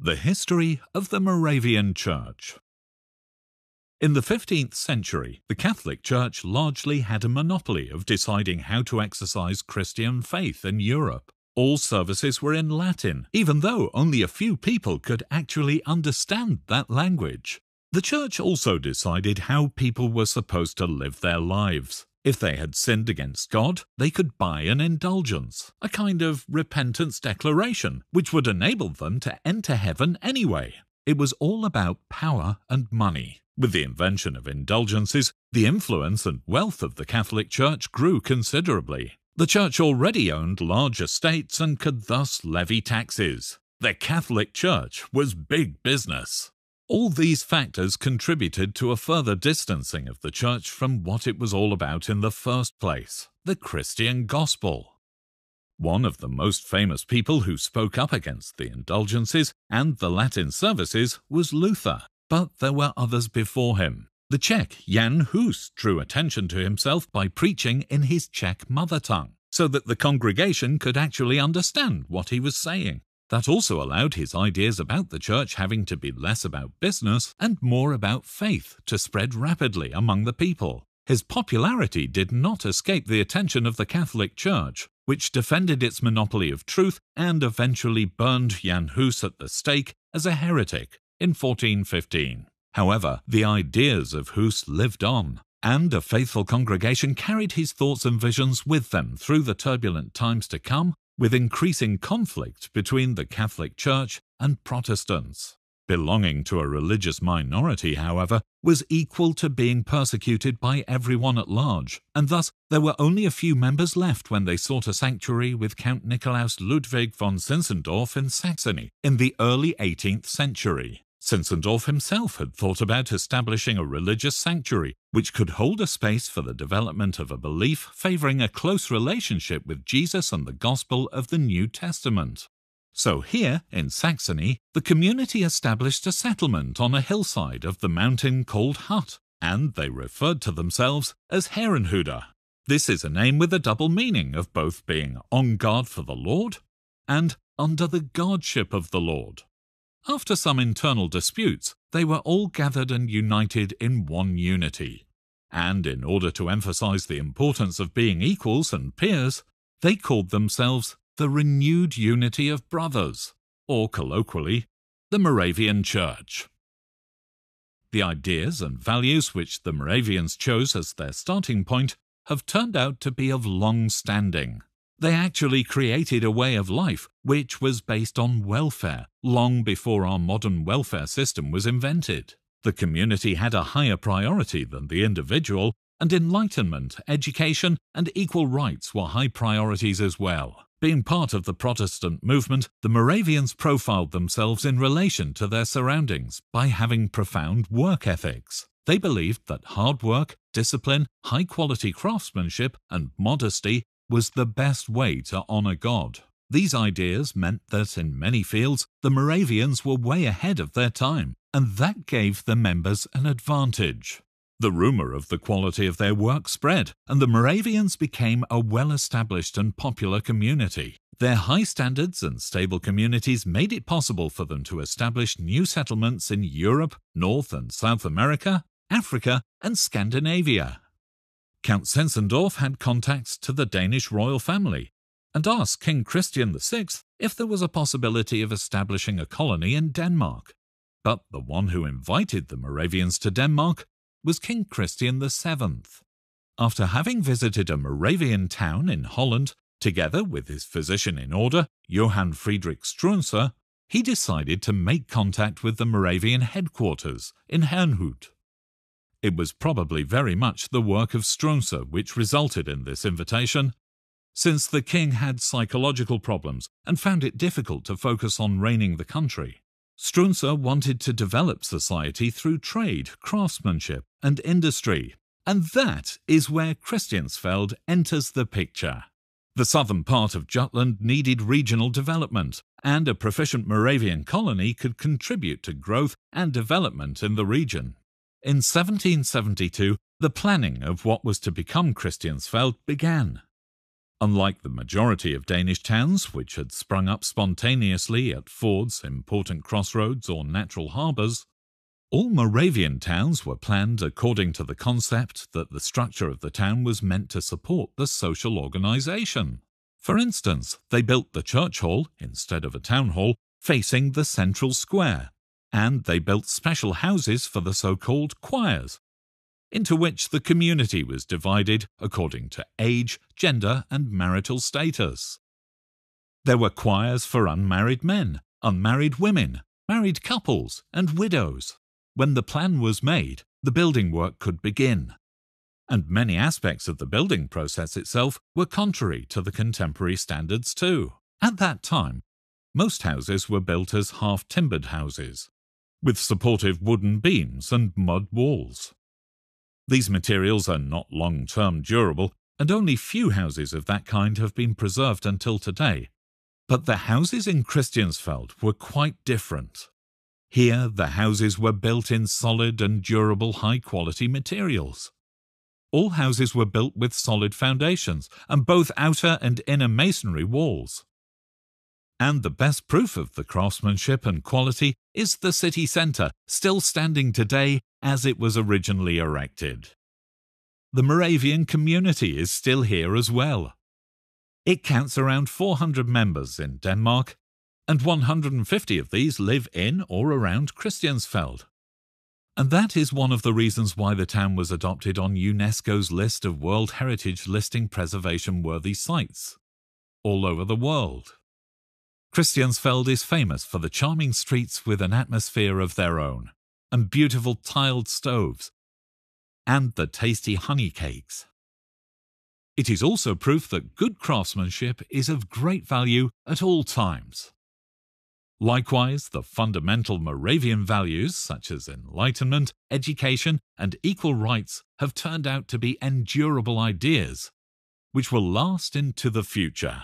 The History of the Moravian Church In the 15th century, the Catholic Church largely had a monopoly of deciding how to exercise Christian faith in Europe. All services were in Latin, even though only a few people could actually understand that language. The Church also decided how people were supposed to live their lives. If they had sinned against God, they could buy an indulgence, a kind of repentance declaration, which would enable them to enter heaven anyway. It was all about power and money. With the invention of indulgences, the influence and wealth of the Catholic Church grew considerably. The Church already owned large estates and could thus levy taxes. The Catholic Church was big business. All these factors contributed to a further distancing of the church from what it was all about in the first place the Christian gospel. One of the most famous people who spoke up against the indulgences and the Latin services was Luther, but there were others before him. The Czech Jan Hus drew attention to himself by preaching in his Czech mother tongue, so that the congregation could actually understand what he was saying. That also allowed his ideas about the church having to be less about business and more about faith to spread rapidly among the people. His popularity did not escape the attention of the Catholic Church, which defended its monopoly of truth and eventually burned Jan Hus at the stake as a heretic in 1415. However, the ideas of Hus lived on, and a faithful congregation carried his thoughts and visions with them through the turbulent times to come with increasing conflict between the Catholic Church and Protestants. Belonging to a religious minority, however, was equal to being persecuted by everyone at large, and thus there were only a few members left when they sought a sanctuary with Count Nikolaus Ludwig von Zinzendorf in Saxony in the early 18th century. Zinzendorf himself had thought about establishing a religious sanctuary which could hold a space for the development of a belief favoring a close relationship with Jesus and the Gospel of the New Testament. So here, in Saxony, the community established a settlement on a hillside of the mountain called Hut, and they referred to themselves as Herrenhuder. This is a name with a double meaning of both being on guard for the Lord and under the guardship of the Lord. After some internal disputes, they were all gathered and united in one unity. And in order to emphasize the importance of being equals and peers, they called themselves the Renewed Unity of Brothers, or colloquially, the Moravian Church. The ideas and values which the Moravians chose as their starting point have turned out to be of long standing. They actually created a way of life which was based on welfare long before our modern welfare system was invented. The community had a higher priority than the individual, and enlightenment, education, and equal rights were high priorities as well. Being part of the Protestant movement, the Moravians profiled themselves in relation to their surroundings by having profound work ethics. They believed that hard work, discipline, high quality craftsmanship, and modesty was the best way to honour God. These ideas meant that in many fields the Moravians were way ahead of their time, and that gave the members an advantage. The rumour of the quality of their work spread, and the Moravians became a well established and popular community. Their high standards and stable communities made it possible for them to establish new settlements in Europe, North and South America, Africa, and Scandinavia, Count Senzendorf had contacts to the Danish royal family and asked King Christian VI if there was a possibility of establishing a colony in Denmark. But the one who invited the Moravians to Denmark was King Christian VII. After having visited a Moravian town in Holland, together with his physician in order, Johann Friedrich Strunzer, he decided to make contact with the Moravian headquarters in Herrnhut. It was probably very much the work of Strunzer which resulted in this invitation, since the king had psychological problems and found it difficult to focus on reigning the country. Strunzer wanted to develop society through trade, craftsmanship, and industry, and that is where Christiansfeld enters the picture. The southern part of Jutland needed regional development, and a proficient Moravian colony could contribute to growth and development in the region. In 1772, the planning of what was to become Christiansfeld began. Unlike the majority of Danish towns, which had sprung up spontaneously at fords, important crossroads, or natural harbours, all Moravian towns were planned according to the concept that the structure of the town was meant to support the social organisation. For instance, they built the church hall, instead of a town hall, facing the central square, and they built special houses for the so called choirs, into which the community was divided according to age, gender, and marital status. There were choirs for unmarried men, unmarried women, married couples, and widows. When the plan was made, the building work could begin. And many aspects of the building process itself were contrary to the contemporary standards too. At that time, most houses were built as half timbered houses, with supportive wooden beams and mud walls. These materials are not long-term durable, and only few houses of that kind have been preserved until today. But the houses in Christiansfeld were quite different. Here, the houses were built in solid and durable high-quality materials. All houses were built with solid foundations and both outer and inner masonry walls. And the best proof of the craftsmanship and quality is the city centre, still standing today as it was originally erected. The Moravian community is still here as well. It counts around 400 members in Denmark, and 150 of these live in or around Christiansfeld. And that is one of the reasons why the town was adopted on UNESCO's list of World Heritage listing preservation worthy sites all over the world. Christiansfeld is famous for the charming streets with an atmosphere of their own, and beautiful tiled stoves, and the tasty honey cakes. It is also proof that good craftsmanship is of great value at all times. Likewise, the fundamental Moravian values, such as enlightenment, education, and equal rights, have turned out to be endurable ideas, which will last into the future.